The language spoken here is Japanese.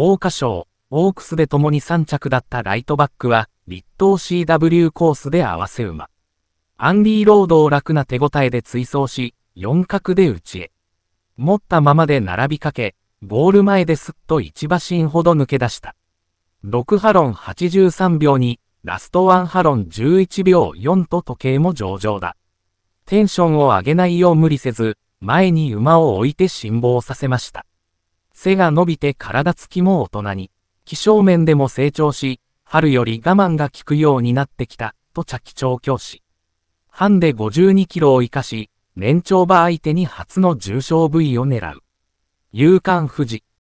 桜花賞、オークスで共に3着だったライトバックは、立東 CW コースで合わせ馬。アンディロードを楽な手応えで追走し、四角で打ちへ。持ったままで並びかけ、ゴール前ですっと1馬身ほど抜け出した。6ハロン83秒に、ラストワンハロン11秒4と時計も上々だ。テンションを上げないよう無理せず、前に馬を置いて辛抱させました。背が伸びて体つきも大人に、気象面でも成長し、春より我慢が効くようになってきた、と着長教師。ハンデ52キロを生かし、年長馬相手に初の重傷部位を狙う。勇敢富士。